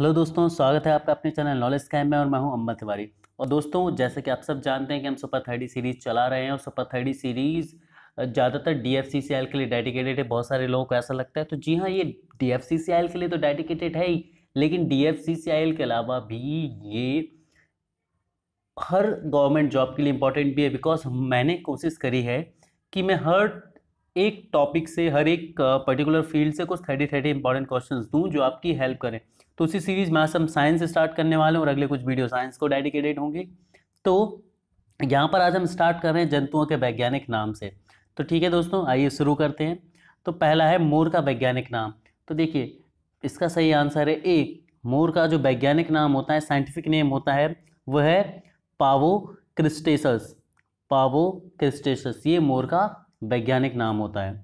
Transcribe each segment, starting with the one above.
hello दोस्तों स्वागत है आपका अपने चैनल नॉलेज कैम में और मैं हूं अम्बा तिवारी और दोस्तों जैसे कि आप सब जानते हैं कि हम सुपर थर्टी सीरीज़ चला रहे हैं और सुपर थर्टी सीरीज़ ज़्यादातर डी एफ सी सी के लिए डेडिकेटेड है बहुत सारे लोगों को ऐसा लगता है तो जी हाँ ये डी एफ सी सी के लिए तो डेडिकेटेड है ही लेकिन डी एफ सी सी आई के अलावा भी ये हर गवर्नमेंट जॉब के लिए इंपॉर्टेंट भी है बिकॉज मैंने कोशिश करी है कि मैं हर एक टॉपिक से हर एक पर्टिकुलर फील्ड से कुछ थर्टी थर्टी इंपॉर्टेंट क्वेश्चन दूँ जो आपकी हेल्प करें तो उसी सीरीज़ में आज हम साइंस स्टार्ट करने वाले हैं और अगले कुछ वीडियो साइंस को डेडिकेटेड होंगे तो यहाँ पर आज हम स्टार्ट कर रहे हैं जंतुओं के वैज्ञानिक नाम से तो ठीक है दोस्तों आइए शुरू करते हैं तो पहला है मोर का वैज्ञानिक नाम तो देखिए इसका सही आंसर है ए मोर का जो वैज्ञानिक नाम होता है साइंटिफिक नेम होता है वह है पावो क्रिस्टेसस पावो क्रिस्टेसस ये मोर का वैज्ञानिक नाम होता है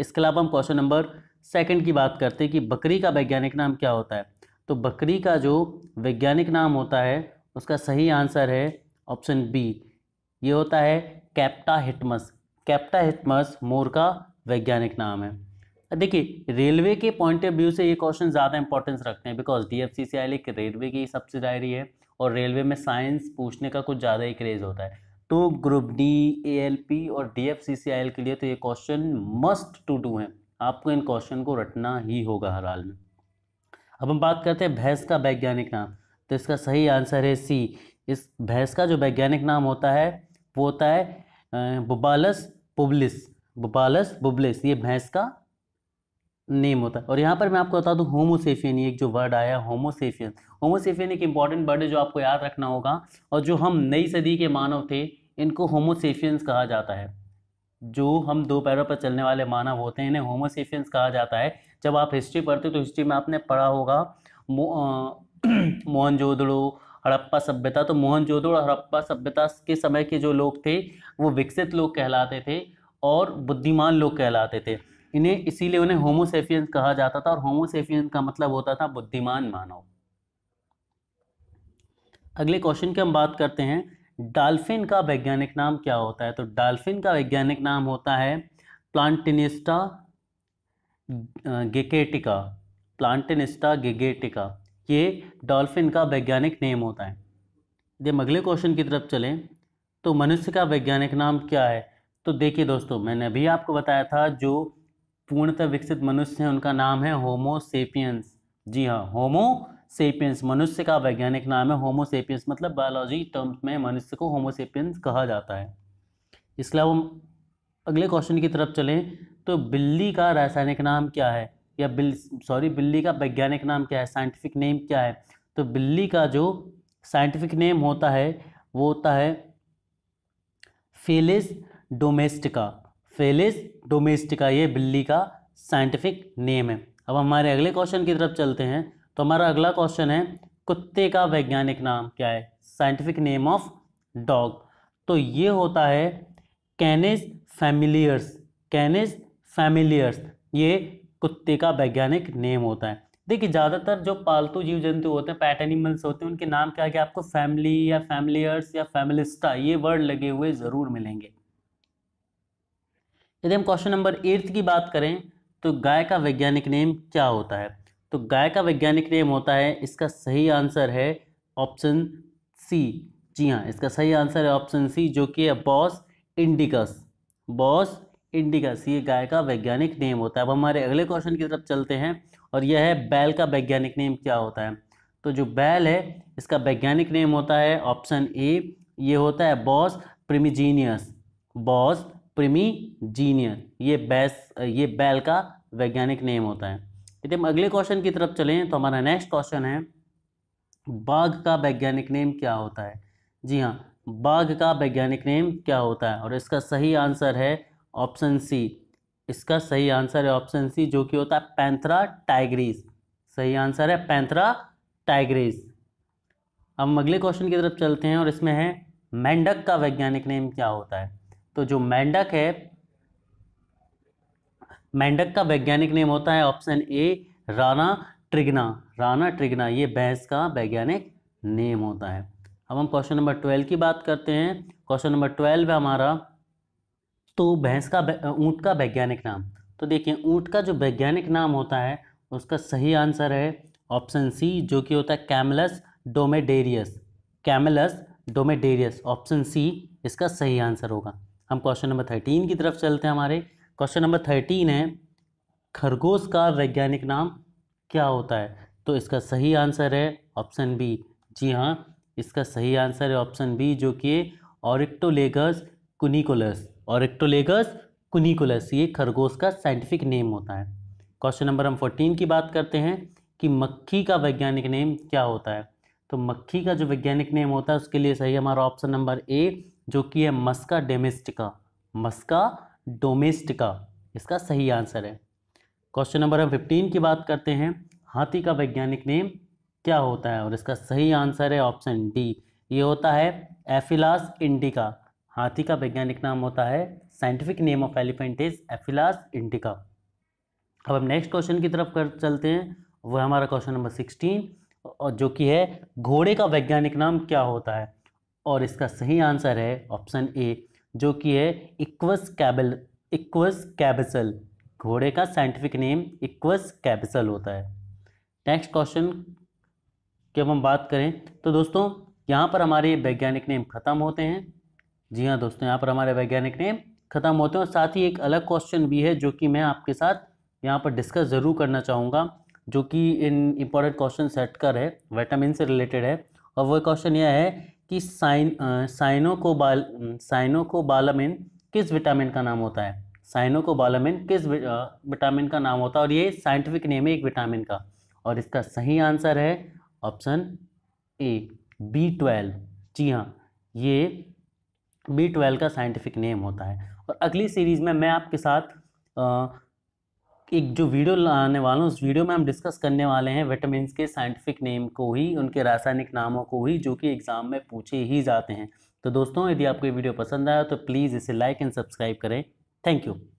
इसके अलावा हम क्वेश्चन नंबर सेकंड की बात करते हैं कि बकरी का वैज्ञानिक नाम क्या होता है तो बकरी का जो वैज्ञानिक नाम होता है उसका सही आंसर है ऑप्शन बी ये होता है कैप्टा हिटमस कैप्टा हिटमस मोर का वैज्ञानिक नाम है देखिए रेलवे के पॉइंट ऑफ व्यू से ये क्वेश्चन ज़्यादा इंपॉर्टेंस रखते हैं because D F C C I railway की डायरी है और रेलवे में साइंस पूछने का कुछ ज़्यादा ही क्रेज़ होता है तो group D A L P और D F C C I L के लिए तो ये क्वेश्चन मस्ट टू डू है आपको इन क्वेश्चन को रटना ही होगा हर हाल में अब हम बात करते हैं भैंस का वैज्ञानिक नाम तो इसका सही आंसर है सी इस भैंस का जो वैज्ञानिक नाम होता है वो होता है बुबालस पुबलिस बुबालस बुबलिस ये भैंस का नेम होता है और यहाँ पर मैं आपको बता दूँ होमोसेफियन ये एक जो वर्ड आया होमोसेफियन होमोसेफियन एक इंपॉर्टेंट वर्ड है जो आपको याद रखना होगा और जो हम नई सदी के मानव थे इनको होमोसेफियंस कहा जाता है जो हम दो पैरों पर चलने वाले मानव होते हैं इन्हें होमोसेफियंस कहा जाता है जब आप हिस्ट्री पढ़ते हो तो हिस्ट्री में आपने पढ़ा होगा मोहनजोदड़ो हड़प्पा सभ्यता तो मोहनजोदड़ो और हड़प्पा सभ्यता के समय के जो लोग थे वो विकसित लोग कहलाते थे और बुद्धिमान लोग कहलाते थे इन्हें इसीलिए उन्हें होमोसेफियंस कहा जाता था और होमोसेफियंस का मतलब होता था बुद्धिमान मानव अगले क्वेश्चन की हम बात करते हैं डाल्फिन का वैज्ञानिक नाम क्या होता है तो डाल्फिन का वैज्ञानिक नाम होता है प्लांटिनिस्टा गेकेटिका प्लांटिनिस्टा गेगेटिका ये डॉल्फिन का वैज्ञानिक नेम होता है यदि हम अगले क्वेश्चन की तरफ चलें तो मनुष्य का वैज्ञानिक नाम क्या है तो देखिए दोस्तों मैंने अभी आपको बताया था जो पूर्णतः विकसित मनुष्य हैं उनका नाम है होमो सेपियंस जी हाँ होमो सेपियंस मनुष्य का वैज्ञानिक नाम है होमोसेपियंस मतलब बायोलॉजी टर्म्स में मनुष्य को होमोसेपियंस कहा जाता है इसके अलावा हम अगले क्वेश्चन की तरफ चलें तो बिल्ली का रासायनिक नाम क्या है या बिल सॉरी बिल्ली का वैज्ञानिक नाम क्या है साइंटिफिक नेम क्या है तो बिल्ली का जो साइंटिफिक नेम होता है वो होता है फेलिस डोमेस्टिका फेलिस डोमेस्टिका ये बिल्ली का साइंटिफिक नेम है अब हमारे अगले क्वेश्चन की तरफ चलते हैं तो हमारा अगला क्वेश्चन है कुत्ते का वैज्ञानिक नाम क्या है साइंटिफिक नेम ऑफ डॉग तो ये होता है कैनिस फैमिलियर्स कैनिस फैमिलियर्स ये कुत्ते का वैज्ञानिक नेम होता है देखिए ज़्यादातर जो पालतू जीव जंतु होते हैं पैट एनिमल्स होते हैं उनके नाम क्या है कि आपको फैमिली या फैमिलियर्स या फैमिलिस्टा ये वर्ड लगे हुए ज़रूर मिलेंगे यदि हम क्वेश्चन नंबर एट्थ की बात करें तो गाय का वैज्ञानिक नेम क्या होता है तो गाय का वैज्ञानिक नेम होता है इसका सही आंसर है ऑप्शन सी जी हाँ इसका सही आंसर है ऑप्शन सी जो कि है बॉस इंडिकस बॉस इंडिकस ये गाय का वैज्ञानिक नेम होता है अब हमारे अगले क्वेश्चन की तरफ चलते हैं और यह है बैल का वैज्ञानिक नेम क्या होता है तो जो बैल है इसका वैज्ञानिक नेम होता है ऑप्शन ए ये होता है बॉस प्रिमिजीनियस बॉस प्रिमिजीनियस ये बैस ये बैल का वैज्ञानिक नेम होता है यदि हम अगले क्वेश्चन की तरफ चलें तो हमारा नेक्स्ट क्वेश्चन है बाघ का वैज्ञानिक नेम क्या होता है जी हाँ बाघ का वैज्ञानिक नेम क्या होता है और इसका सही आंसर है ऑप्शन सी इसका सही आंसर है ऑप्शन सी जो कि होता है पैंथरा टाइग्रीज सही आंसर है पैंथरा टाइग्रीज हम अगले क्वेश्चन की तरफ चलते हैं और इसमें है मेंढक का वैज्ञानिक नेम क्या होता है तो जो मेंढक है मेंढक का वैज्ञानिक नेम होता है option A rana tigrina rana tigrina ये भैंस का वैज्ञानिक नेम होता है अब हम क्वेश्चन नंबर ट्वेल्व की बात करते हैं क्वेश्चन नंबर ट्वेल्व है हमारा तो भैंस का ऊँट का वैज्ञानिक नाम तो देखिए ऊँट का जो वैज्ञानिक नाम होता है उसका सही आंसर है ऑप्शन सी जो कि होता है camelus dromedarius camelus dromedarius option C इसका सही आंसर होगा हम क्वेश्चन नंबर थर्टीन की तरफ चलते हैं हमारे क्वेश्चन नंबर थर्टीन है खरगोश का वैज्ञानिक नाम क्या होता है तो इसका सही आंसर है ऑप्शन बी जी हाँ इसका सही आंसर है ऑप्शन बी जो कि ऑरिक्टोलेगस कुनिकोलस ऑरिक्टोलेगस कुनिकोलस ये खरगोश का साइंटिफिक नेम होता है क्वेश्चन नंबर हम फोर्टीन की बात करते हैं कि मक्खी का वैज्ञानिक नेम क्या होता है तो मक्खी का जो वैज्ञानिक नेम होता है उसके लिए सही हमारा ऑप्शन नंबर ए जो कि है मस्का डेमिस्टिका मस्का डोमेस्टिका इसका सही आंसर है क्वेश्चन नंबर हम फिफ्टीन की बात करते हैं हाथी का वैज्ञानिक नेम क्या होता है और इसका सही आंसर है ऑप्शन डी ये होता है एफिलास इंडिका हाथी का वैज्ञानिक नाम होता है scientific name of elephant is एफिलास इंडिका अब हम नेक्स्ट क्वेश्चन की तरफ कर चलते हैं वह हमारा क्वेश्चन नंबर सिक्सटीन और जो कि है घोड़े का वैज्ञानिक नाम क्या होता है और इसका सही आंसर है ऑप्शन ए जो कि है इक्वस कैबल इक्वस कैबिसल घोड़े का साइंटिफिक नेम इक्वस कैबिसल होता है नेक्स्ट क्वेश्चन की अब हम बात करें तो दोस्तों यहाँ पर हमारे वैज्ञानिक नेम खत्म होते हैं जी हाँ दोस्तों यहाँ पर हमारे वैज्ञानिक नेम खत्म होते हैं और साथ ही एक अलग क्वेश्चन भी है जो कि मैं आपके साथ यहाँ पर डिस्कस ज़रूर करना चाहूँगा जो कि इन इम्पॉर्टेंट क्वेश्चन सेट कर है विटामिन से रिलेटेड है और वह क्वेश्चन यह है कि साइन साइनोकोबाल साइनोकोबालामिन किस विटामिन का नाम होता है साइनोकोबालामिन किस विटामिन का नाम होता है और ये साइंटिफिक नेम है एक विटामिन का और इसका सही आंसर है ऑप्शन ए बी ट्वेल्व जी हाँ ये बी ट्वेल्व का साइंटिफिक नेम होता है और अगली सीरीज़ में मैं आपके साथ एक जो वीडियो आने वाला उस वीडियो में हम डिस्कस करने वाले हैं विटामिन के साइंटिफिक नेम को ही उनके रासायनिक नामों को ही जो कि एग्ज़ाम में पूछे ही जाते हैं तो दोस्तों यदि आपको ये वीडियो पसंद आया तो प्लीज़ इसे लाइक एंड सब्सक्राइब करें थैंक यू